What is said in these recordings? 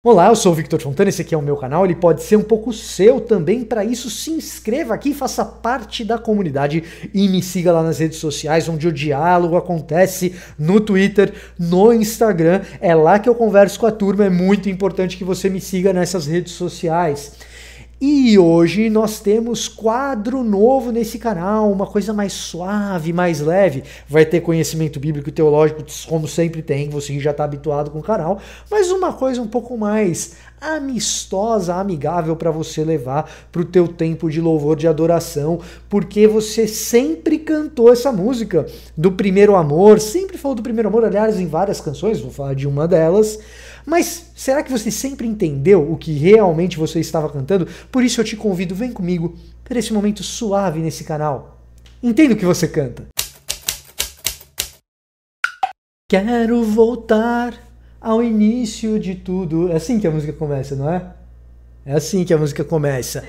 Olá, eu sou o Victor Fontana, esse aqui é o meu canal, ele pode ser um pouco seu também. Para isso, se inscreva aqui, faça parte da comunidade e me siga lá nas redes sociais, onde o diálogo acontece no Twitter, no Instagram. É lá que eu converso com a turma, é muito importante que você me siga nessas redes sociais. E hoje nós temos quadro novo nesse canal, uma coisa mais suave, mais leve. Vai ter conhecimento bíblico e teológico, como sempre tem, você já está habituado com o canal, mas uma coisa um pouco mais amistosa, amigável para você levar para o teu tempo de louvor, de adoração, porque você sempre cantou essa música do primeiro amor, sempre falou do primeiro amor, aliás, em várias canções, vou falar de uma delas mas será que você sempre entendeu o que realmente você estava cantando? Por isso eu te convido, vem comigo para esse momento suave nesse canal. Entenda o que você canta. Quero voltar ao início de tudo. É assim que a música começa, não é? É assim que a música começa.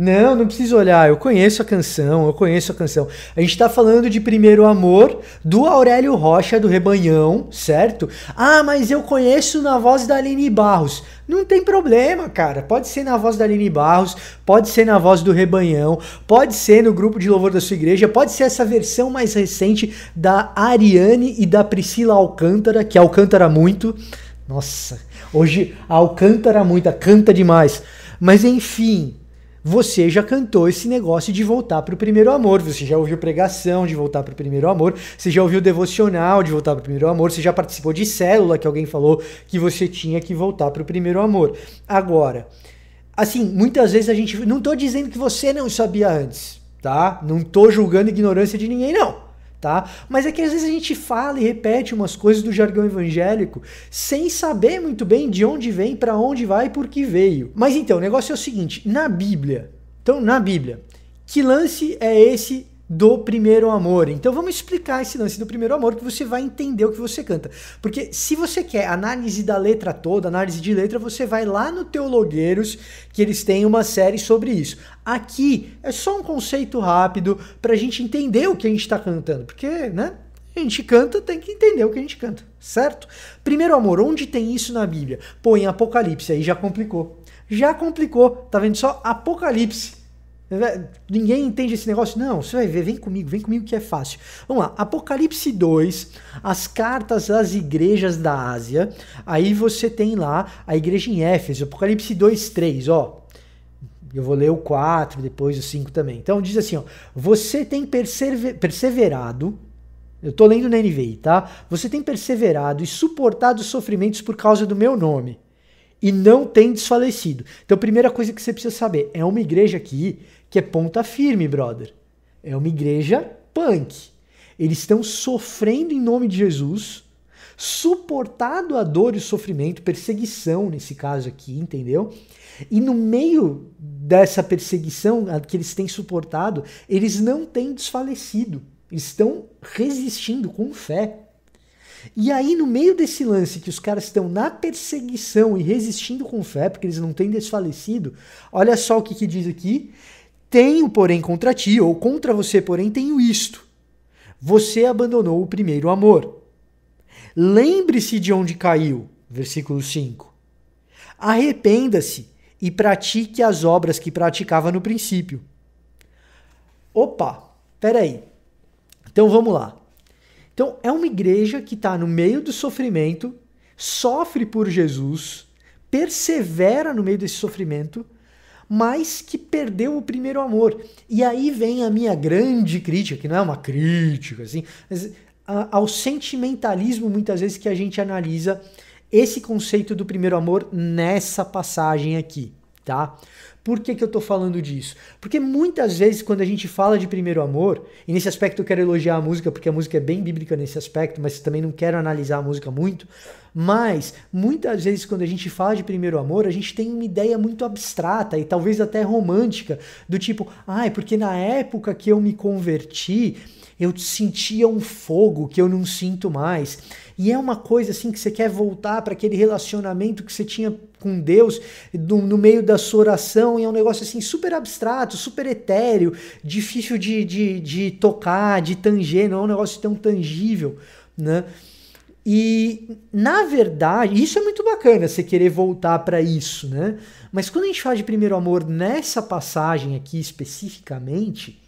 Não, não precisa olhar. Eu conheço a canção, eu conheço a canção. A gente tá falando de Primeiro Amor, do Aurélio Rocha, do Rebanhão, certo? Ah, mas eu conheço na voz da Aline Barros. Não tem problema, cara. Pode ser na voz da Aline Barros, pode ser na voz do Rebanhão, pode ser no grupo de louvor da sua igreja, pode ser essa versão mais recente da Ariane e da Priscila Alcântara, que Alcântara muito. Nossa, hoje a Alcântara muita, canta demais. Mas enfim, você já cantou esse negócio de voltar para o primeiro amor, você já ouviu pregação de voltar para o primeiro amor, você já ouviu devocional de voltar para o primeiro amor, você já participou de célula que alguém falou que você tinha que voltar para o primeiro amor. Agora, assim, muitas vezes a gente. Não estou dizendo que você não sabia antes, tá? Não estou julgando ignorância de ninguém, não tá? Mas é que às vezes a gente fala e repete umas coisas do jargão evangélico sem saber muito bem de onde vem, para onde vai e por que veio. Mas então, o negócio é o seguinte, na Bíblia, então na Bíblia, que lance é esse do primeiro amor. Então vamos explicar esse lance do primeiro amor que você vai entender o que você canta. Porque se você quer análise da letra toda, análise de letra, você vai lá no Teologueiros, que eles têm uma série sobre isso. Aqui é só um conceito rápido para a gente entender o que a gente está cantando, porque, né? A gente canta, tem que entender o que a gente canta, certo? Primeiro amor, onde tem isso na Bíblia? Pô, em Apocalipse, aí já complicou. Já complicou, tá vendo só? Apocalipse Ninguém entende esse negócio? Não, você vai ver, vem comigo, vem comigo que é fácil. Vamos lá, Apocalipse 2, as cartas às igrejas da Ásia. Aí você tem lá a igreja em Éfeso, Apocalipse 2, 3, ó. Eu vou ler o 4, depois o 5 também. Então diz assim, ó. Você tem perseverado, eu tô lendo na NVI, tá? Você tem perseverado e suportado sofrimentos por causa do meu nome. E não tem desfalecido. Então, a primeira coisa que você precisa saber é uma igreja que que é ponta firme, brother. É uma igreja punk. Eles estão sofrendo em nome de Jesus, suportado a dor e o sofrimento, perseguição nesse caso aqui, entendeu? E no meio dessa perseguição que eles têm suportado, eles não têm desfalecido. Eles estão resistindo com fé. E aí, no meio desse lance que os caras estão na perseguição e resistindo com fé, porque eles não têm desfalecido, olha só o que, que diz aqui. Tenho, porém, contra ti, ou contra você, porém, tenho isto. Você abandonou o primeiro amor. Lembre-se de onde caiu. Versículo 5. Arrependa-se e pratique as obras que praticava no princípio. Opa, peraí. Então vamos lá. Então é uma igreja que está no meio do sofrimento, sofre por Jesus, persevera no meio desse sofrimento mas que perdeu o primeiro amor. E aí vem a minha grande crítica, que não é uma crítica, assim, mas ao sentimentalismo, muitas vezes, que a gente analisa esse conceito do primeiro amor nessa passagem aqui, tá? Por que, que eu estou falando disso? Porque muitas vezes, quando a gente fala de primeiro amor, e nesse aspecto eu quero elogiar a música, porque a música é bem bíblica nesse aspecto, mas também não quero analisar a música muito. Mas muitas vezes quando a gente fala de primeiro amor, a gente tem uma ideia muito abstrata e talvez até romântica, do tipo, ai, ah, porque na época que eu me converti, eu sentia um fogo que eu não sinto mais. E é uma coisa assim que você quer voltar para aquele relacionamento que você tinha com Deus do, no meio da sua oração, e é um negócio assim super abstrato, super etéreo, difícil de, de, de tocar, de tanger, não é um negócio tão tangível, né? E, na verdade, isso é muito bacana, você querer voltar para isso, né? Mas quando a gente fala de primeiro amor nessa passagem aqui especificamente,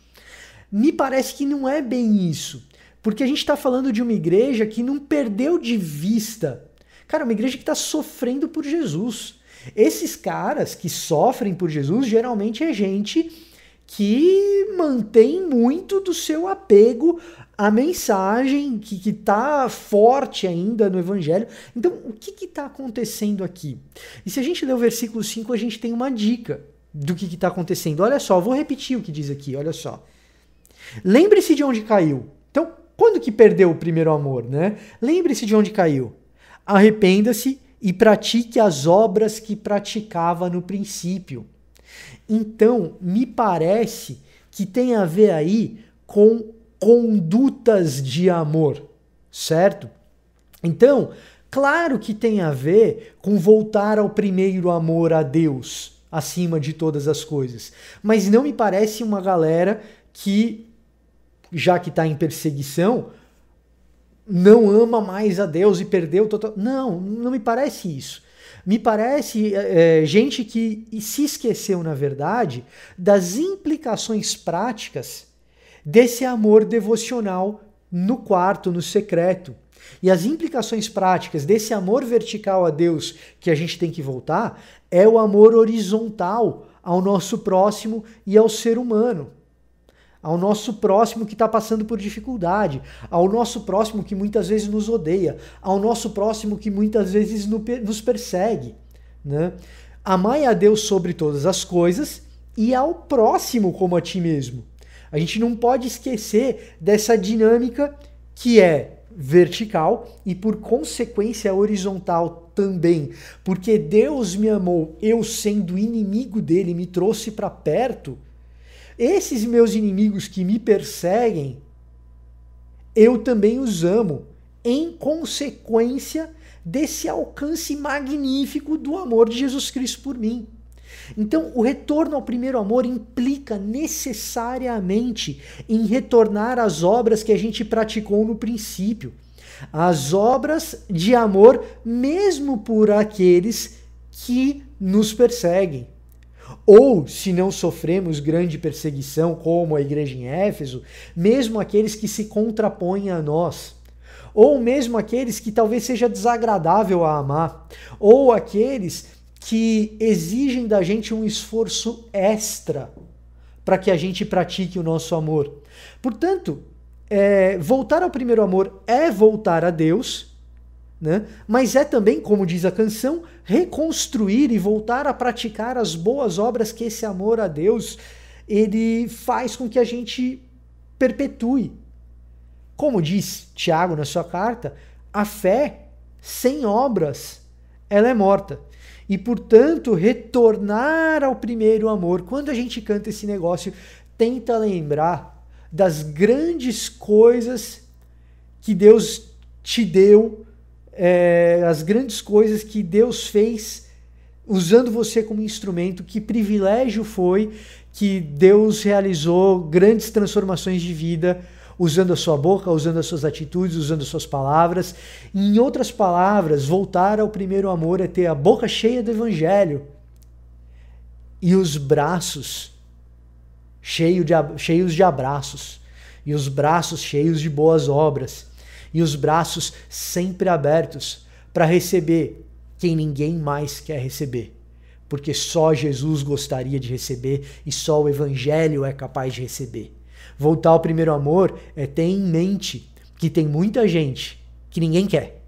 me parece que não é bem isso. Porque a gente está falando de uma igreja que não perdeu de vista. Cara, uma igreja que está sofrendo por Jesus. Esses caras que sofrem por Jesus geralmente é gente que mantém muito do seu apego a mensagem que está forte ainda no Evangelho. Então, o que está acontecendo aqui? E se a gente ler o versículo 5, a gente tem uma dica do que está acontecendo. Olha só, vou repetir o que diz aqui, olha só. Lembre-se de onde caiu. Então, quando que perdeu o primeiro amor, né? Lembre-se de onde caiu. Arrependa-se e pratique as obras que praticava no princípio. Então, me parece que tem a ver aí com condutas de amor, certo? Então, claro que tem a ver com voltar ao primeiro amor a Deus acima de todas as coisas, mas não me parece uma galera que, já que está em perseguição, não ama mais a Deus e perdeu total. Não, não me parece isso. Me parece é, é gente que se esqueceu, na verdade, das implicações práticas desse amor devocional no quarto, no secreto. E as implicações práticas desse amor vertical a Deus que a gente tem que voltar é o amor horizontal ao nosso próximo e ao ser humano. Ao nosso próximo que está passando por dificuldade, ao nosso próximo que muitas vezes nos odeia, ao nosso próximo que muitas vezes nos persegue. Né? Amai a Deus sobre todas as coisas e ao próximo como a ti mesmo. A gente não pode esquecer dessa dinâmica que é vertical e por consequência horizontal também, porque Deus me amou, eu sendo inimigo dele, me trouxe para perto. Esses meus inimigos que me perseguem, eu também os amo, em consequência desse alcance magnífico do amor de Jesus Cristo por mim. Então, o retorno ao primeiro amor implica necessariamente em retornar às obras que a gente praticou no princípio, às obras de amor, mesmo por aqueles que nos perseguem. Ou, se não sofremos grande perseguição, como a igreja em Éfeso, mesmo aqueles que se contrapõem a nós ou mesmo aqueles que talvez seja desagradável a amar, ou aqueles que exigem da gente um esforço extra para que a gente pratique o nosso amor. Portanto, é, voltar ao primeiro amor é voltar a Deus, né? mas é também, como diz a canção, reconstruir e voltar a praticar as boas obras que esse amor a Deus ele faz com que a gente perpetue. Como diz Tiago na sua carta, a fé sem obras ela é morta e, portanto, retornar ao primeiro amor. Quando a gente canta esse negócio, tenta lembrar das grandes coisas que Deus te deu, é, as grandes coisas que Deus fez usando você como instrumento, que privilégio foi que Deus realizou grandes transformações de vida usando a sua boca, usando as suas atitudes, usando as suas palavras. Em outras palavras, voltar ao primeiro amor é ter a boca cheia do evangelho e os braços cheio de, cheios de abraços, e os braços cheios de boas obras, e os braços sempre abertos para receber quem ninguém mais quer receber porque só Jesus gostaria de receber e só o Evangelho é capaz de receber. Voltar ao primeiro amor é ter em mente que tem muita gente que ninguém quer.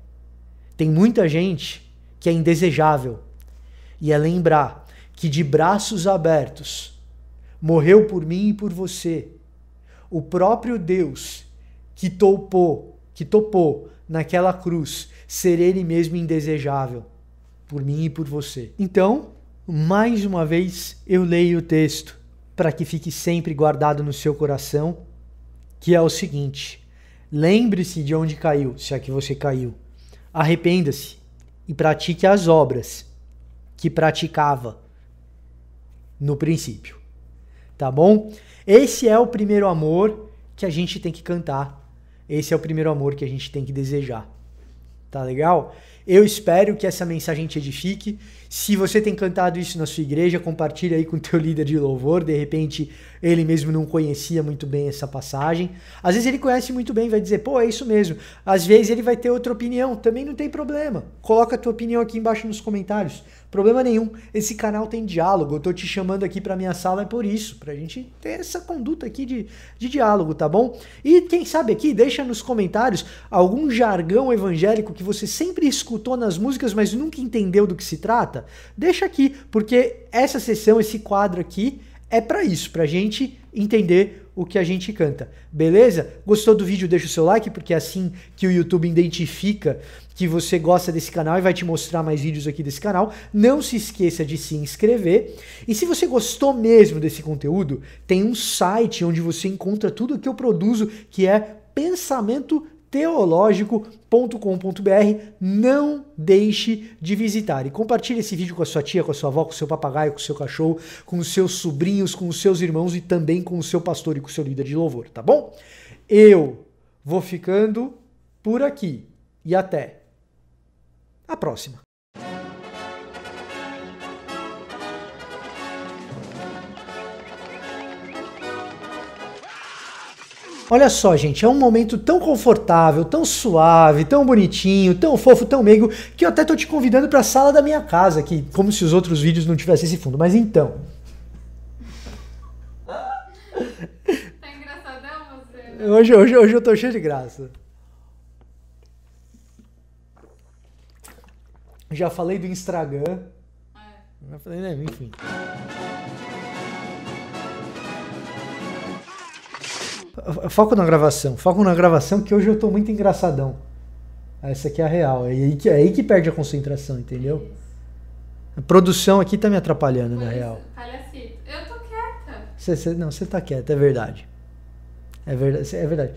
Tem muita gente que é indesejável. E é lembrar que de braços abertos morreu por mim e por você o próprio Deus que topou, que topou naquela cruz ser ele mesmo indesejável por mim e por você. Então, mais uma vez eu leio o texto para que fique sempre guardado no seu coração, que é o seguinte: lembre-se de onde caiu, se é que você caiu. Arrependa-se e pratique as obras que praticava no princípio. Tá bom? Esse é o primeiro amor que a gente tem que cantar. Esse é o primeiro amor que a gente tem que desejar. Tá legal? Eu espero que essa mensagem te edifique se você tem cantado isso na sua igreja, compartilha aí com o teu líder de louvor. De repente, ele mesmo não conhecia muito bem essa passagem. Às vezes ele conhece muito bem, vai dizer, pô, é isso mesmo. Às vezes ele vai ter outra opinião, também não tem problema. Coloca a tua opinião aqui embaixo nos comentários. Problema nenhum. Esse canal tem diálogo. Eu tô te chamando aqui para minha sala é por isso, pra gente ter essa conduta aqui de, de diálogo, tá bom? E quem sabe aqui, deixa nos comentários algum jargão evangélico que você sempre escutou nas músicas, mas nunca entendeu do que se trata deixa aqui, porque essa sessão, esse quadro aqui, é para isso, para a gente entender o que a gente canta. Beleza? Gostou do vídeo? Deixa o seu like, porque é assim que o YouTube identifica que você gosta desse canal e vai te mostrar mais vídeos aqui desse canal. Não se esqueça de se inscrever. E se você gostou mesmo desse conteúdo, tem um site onde você encontra tudo que eu produzo, que é pensamento teológico.com.br. Não deixe de visitar. E compartilhe esse vídeo com a sua tia, com a sua avó, com o seu papagaio, com o seu cachorro, com os seus sobrinhos, com os seus irmãos e também com o seu pastor e com o seu líder de louvor, tá bom? Eu vou ficando por aqui e até a próxima. Olha só, gente, é um momento tão confortável, tão suave, tão bonitinho, tão fofo, tão meigo, que eu até tô te convidando para a sala da minha casa, que como se os outros vídeos não tivessem esse fundo. Mas então, tá Hoje, hoje, hoje eu tô cheio de graça. Já falei do Instagram. É. Já falei, né? Enfim. Foco na gravação. Foco na gravação que hoje eu tô muito engraçadão. Ah, essa aqui é a real. É aí que, é aí que perde a concentração, entendeu? A produção aqui tá me atrapalhando, na real. Palhacito. Eu tô quieta. Cê, cê, não, você tá quieta, é verdade. É verdade, é verdade.